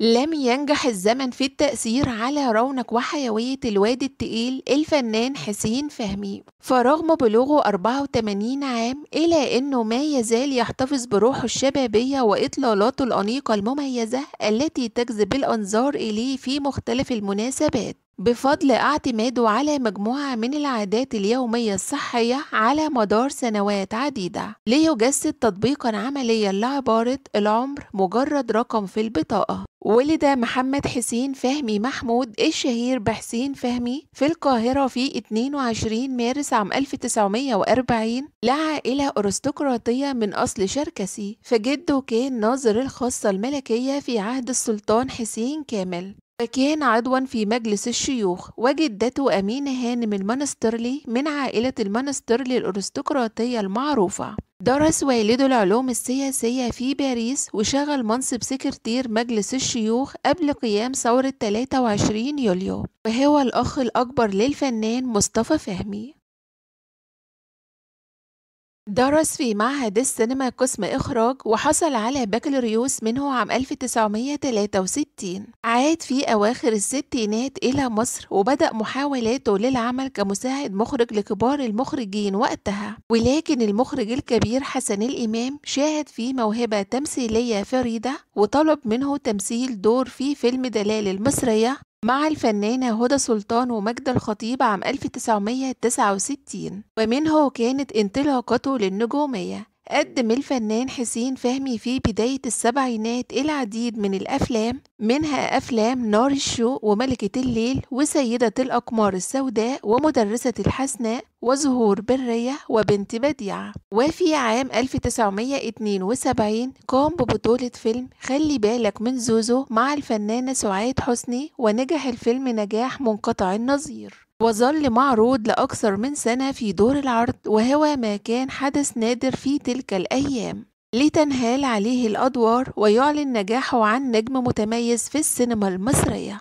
لم ينجح الزمن في التأثير على رونق وحيوية الوادي التقيل الفنان حسين فهمي فرغم بلوغه 84 عام إلا أنه ما يزال يحتفظ بروحه الشبابية وإطلالاته الأنيقة المميزة التي تجذب الأنظار إليه في مختلف المناسبات بفضل اعتماده على مجموعة من العادات اليومية الصحية على مدار سنوات عديدة ليجسد تطبيقا عمليا لعبارة العمر مجرد رقم في البطاقة ولد محمد حسين فهمي محمود الشهير بحسين فهمي في القاهرة في 22 مارس عام 1940 لعائلة أرستقراطية من أصل شركسي فجده كان ناظر الخاصة الملكية في عهد السلطان حسين كامل كان عضوا في مجلس الشيوخ وجدته أمينة هانم المنسترلي من عائلة المنسترلي الأرستقراطية المعروفة درس والده العلوم السياسية في باريس وشغل منصب سكرتير مجلس الشيوخ قبل قيام ثورة 23 يوليو وهو الأخ الأكبر للفنان مصطفى فهمي درس في معهد السينما قسم إخراج وحصل على بكالوريوس منه عام 1963 عاد في أواخر الستينات إلى مصر وبدأ محاولاته للعمل كمساعد مخرج لكبار المخرجين وقتها ولكن المخرج الكبير حسن الإمام شاهد في موهبة تمثيلية فريدة وطلب منه تمثيل دور في فيلم دلال المصرية مع الفنانة هدى سلطان ومجد الخطيب عام 1969 ومنه كانت انطلاقته للنجومية قدم الفنان حسين فهمي في بداية السبعينات العديد من الأفلام منها أفلام نار الشو وملكة الليل وسيدة الأقمار السوداء ومدرسة الحسناء وزهور برية وبنت بديعة وفي عام 1972 قام ببطولة فيلم خلي بالك من زوزو مع الفنانة سعاد حسني ونجح الفيلم نجاح منقطع النظير وظل معروض لأكثر من سنة في دور العرض وهو ما كان حدث نادر في تلك الأيام لتنهال عليه الأدوار ويعلن نجاحه عن نجم متميز في السينما المصرية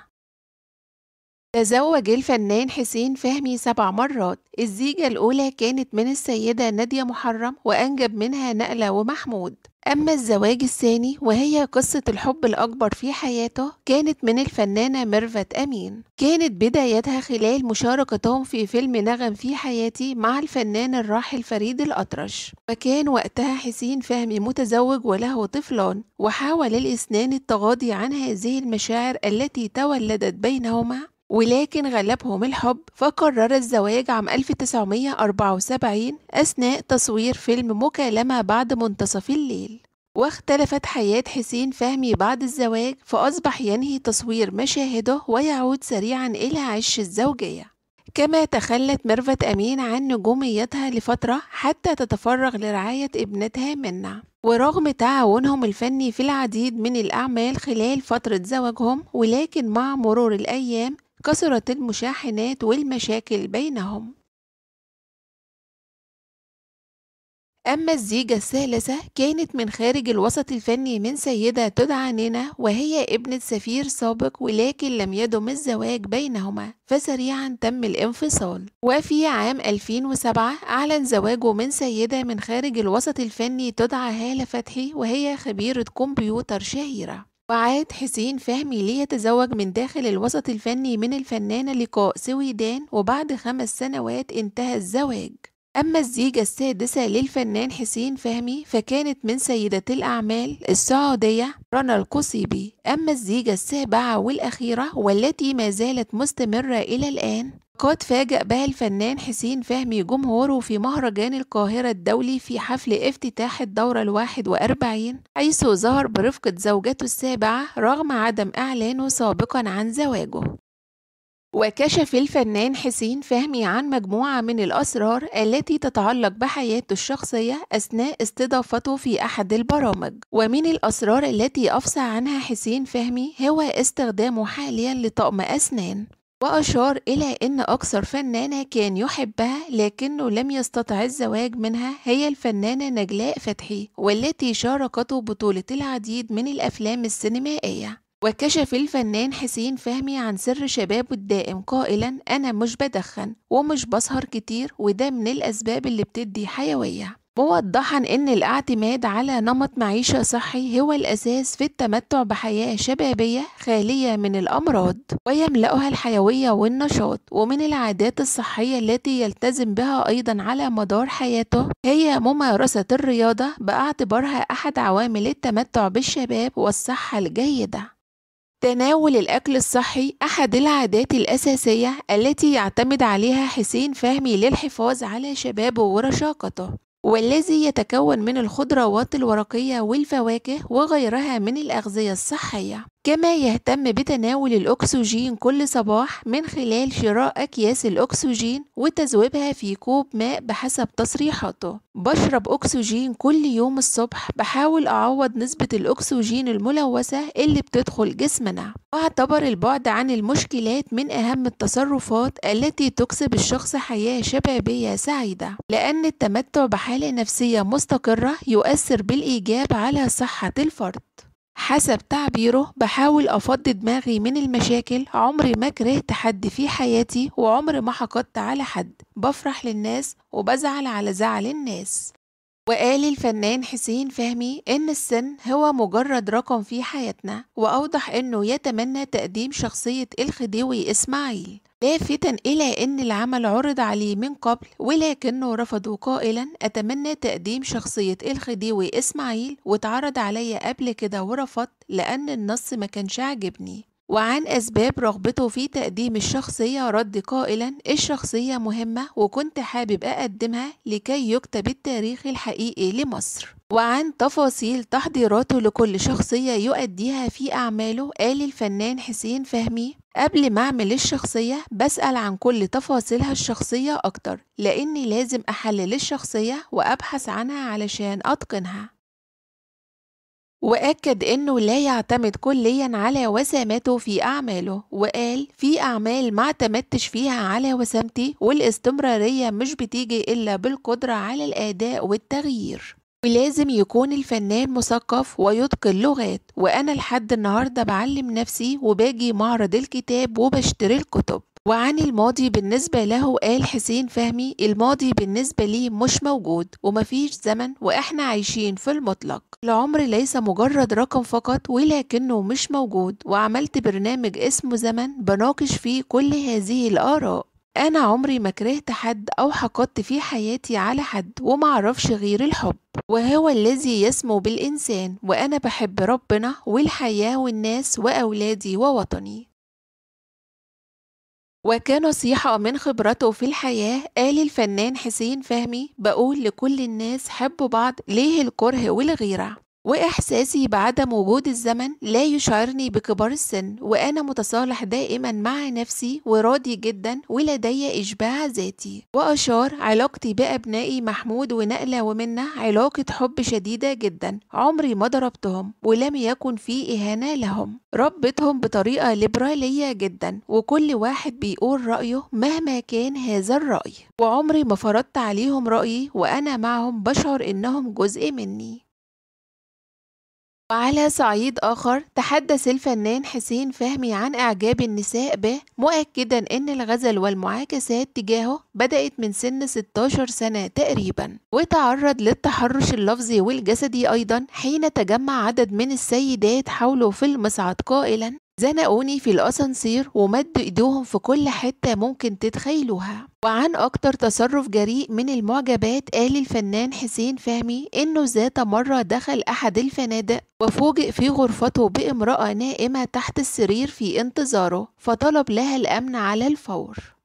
تزوج الفنان حسين فهمي سبع مرات الزيجة الأولى كانت من السيدة نادية محرم وأنجب منها نقلة ومحمود أما الزواج الثاني وهي قصة الحب الأكبر في حياته كانت من الفنانة ميرفت أمين كانت بدايتها خلال مشاركتهم في فيلم نغم في حياتي مع الفنان الراحل فريد الأطرش وكان وقتها حسين فهمي متزوج وله طفلان وحاول الإثنان التغاضي عن هذه المشاعر التي تولدت بينهما ولكن غلبهم الحب فقرر الزواج عام 1974 أثناء تصوير فيلم مكالمة بعد منتصف الليل واختلفت حياة حسين فهمي بعد الزواج فأصبح ينهي تصوير مشاهده ويعود سريعا إلى عش الزوجية كما تخلت ميرفت أمين عن نجوميتها لفترة حتى تتفرغ لرعاية ابنتها منا ورغم تعاونهم الفني في العديد من الأعمال خلال فترة زواجهم ولكن مع مرور الأيام كثرت المشاحنات والمشاكل بينهم أما الزيجة الثالثة كانت من خارج الوسط الفني من سيدة تدعى نينا وهي ابنة سفير سابق ولكن لم يدم الزواج بينهما فسريعا تم الانفصال وفي عام 2007 أعلن زواجه من سيدة من خارج الوسط الفني تدعى هالة فتحي وهي خبيرة كمبيوتر شهيرة وعاد حسين فهمي ليتزوج من داخل الوسط الفني من الفنانة لقاء سويدان وبعد خمس سنوات انتهى الزواج أما الزيجة السادسة للفنان حسين فهمي فكانت من سيدة الأعمال السعودية رنا القصيبي أما الزيجة السابعة والأخيرة والتي ما زالت مستمرة إلى الآن قد فاجأ بها الفنان حسين فهمي جمهوره في مهرجان القاهرة الدولي في حفل افتتاح الدورة الواحد وأربعين حيث ظهر برفقة زوجته السابعة رغم عدم إعلانه سابقا عن زواجه وكشف الفنان حسين فهمي عن مجموعة من الأسرار التي تتعلق بحياته الشخصية أثناء استضافته في أحد البرامج ومن الأسرار التي أفصح عنها حسين فهمي هو استخدامه حاليا لطقم أسنان وأشار إلى أن أكثر فنانة كان يحبها لكنه لم يستطع الزواج منها هي الفنانة نجلاء فتحي والتي شاركته بطولة العديد من الأفلام السينمائية وكشف الفنان حسين فهمي عن سر شبابه الدائم قائلا أنا مش بدخن ومش بسهر كتير وده من الأسباب اللي بتدي حيوية موضحا أن الاعتماد على نمط معيشة صحي هو الأساس في التمتع بحياة شبابية خالية من الأمراض ويملأها الحيوية والنشاط ومن العادات الصحية التي يلتزم بها أيضا على مدار حياته هي ممارسة الرياضة باعتبارها أحد عوامل التمتع بالشباب والصحة الجيدة تناول الأكل الصحي أحد العادات الأساسية التي يعتمد عليها حسين فهمي للحفاظ على شبابه ورشاقته والذي يتكون من الخضروات الورقية والفواكه وغيرها من الأغذية الصحية كما يهتم بتناول الأكسجين كل صباح من خلال شراء أكياس الأكسجين وتذوبها في كوب ماء بحسب تصريحاته بشرب أكسجين كل يوم الصبح بحاول أعوض نسبة الأكسجين الملوثة اللي بتدخل جسمنا واعتبر البعد عن المشكلات من أهم التصرفات التي تكسب الشخص حياة شبابية سعيدة لأن التمتع بحالة نفسية مستقرة يؤثر بالإيجاب على صحة الفرد حسب تعبيره بحاول أفضي دماغي من المشاكل عمري ما كرهت حد في حياتي وعمر ما حقدت على حد بفرح للناس وبزعل على زعل الناس وقال الفنان حسين فهمي إن السن هو مجرد رقم في حياتنا وأوضح إنه يتمنى تقديم شخصية الخديوي إسماعيل لافتا إلى أن العمل عرض عليه من قبل ولكنه رفضه قائلا أتمنى تقديم شخصية الخديوي إسماعيل واتعرض عليا قبل كده ورفضت لأن النص ما كانش عاجبني وعن أسباب رغبته في تقديم الشخصية رد قائلا الشخصية مهمة وكنت حابب أقدمها لكي يكتب التاريخ الحقيقي لمصر وعن تفاصيل تحضيراته لكل شخصية يؤديها في أعماله قال الفنان حسين فهمي قبل ما أعمل الشخصية بسأل عن كل تفاصيلها الشخصية أكتر لأني لازم أحلل الشخصية وأبحث عنها علشان أتقنها وأكد أنه لا يعتمد كليا على وسامته في أعماله وقال في أعمال ما اعتمدتش فيها على وسامتي والاستمرارية مش بتيجي إلا بالقدرة على الأداء والتغيير ولازم يكون الفنان مثقف ويتقن لغات وأنا لحد النهاردة بعلم نفسي وباجي معرض الكتاب وبشتري الكتب وعن الماضي بالنسبة له قال حسين فهمي الماضي بالنسبة لي مش موجود ومفيش زمن وإحنا عايشين في المطلق العمر ليس مجرد رقم فقط ولكنه مش موجود وعملت برنامج اسمه زمن بناقش فيه كل هذه الآراء أنا عمري ما كرهت حد أو حقدت في حياتي على حد ومعرفش غير الحب وهو الذي يسمو بالإنسان وأنا بحب ربنا والحياة والناس وأولادي ووطني وكنصيحة من خبرته في الحياة قال الفنان حسين فهمي بقول لكل الناس حبوا بعض ليه الكره والغيرة وإحساسي بعدم وجود الزمن لا يشعرني بكبار السن وأنا متصالح دائما مع نفسي وراضي جدا ولدي إشباع ذاتي وأشار علاقتي بأبنائي محمود ونقلة ومنة علاقة حب شديدة جدا عمري ما ضربتهم ولم يكن في إهانة لهم ربتهم بطريقة ليبرالية جدا وكل واحد بيقول رأيه مهما كان هذا الرأي وعمري ما فرضت عليهم رأيي وأنا معهم بشعر إنهم جزء مني وعلى صعيد آخر تحدث الفنان حسين فهمي عن إعجاب النساء به مؤكدا أن الغزل والمعاكسات تجاهه بدأت من سن 16 سنة تقريبا وتعرض للتحرش اللفظي والجسدي أيضا حين تجمع عدد من السيدات حوله في المصعد قائلا زنقوني في الأسانسير ومدوا إيدهم في كل حتة ممكن تتخيلوها وعن أكتر تصرف جريء من المعجبات قال الفنان حسين فهمي إنه ذات مرة دخل أحد الفنادق وفوجئ في غرفته بامرأة نائمة تحت السرير في انتظاره فطلب لها الأمن على الفور